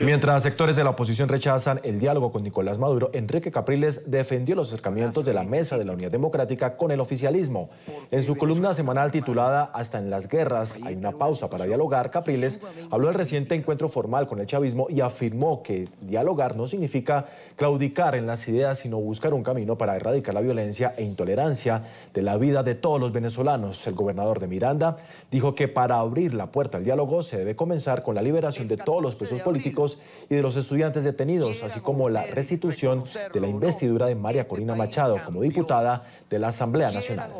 Mientras sectores de la oposición rechazan el diálogo con Nicolás Maduro, Enrique Capriles defendió los acercamientos de la Mesa de la Unidad Democrática con el oficialismo. En su columna semanal titulada Hasta en las guerras hay una pausa para dialogar, Capriles habló del reciente encuentro formal con el chavismo y afirmó que dialogar no significa claudicar en las ideas, sino buscar un camino para erradicar la violencia e intolerancia de la vida de todos los venezolanos. El gobernador de Miranda dijo que para abrir la puerta al diálogo se debe comenzar con la liberación de todos los presos políticos y de los estudiantes detenidos, así como la restitución de la investidura de María este Corina Machado como diputada de la Asamblea Nacional.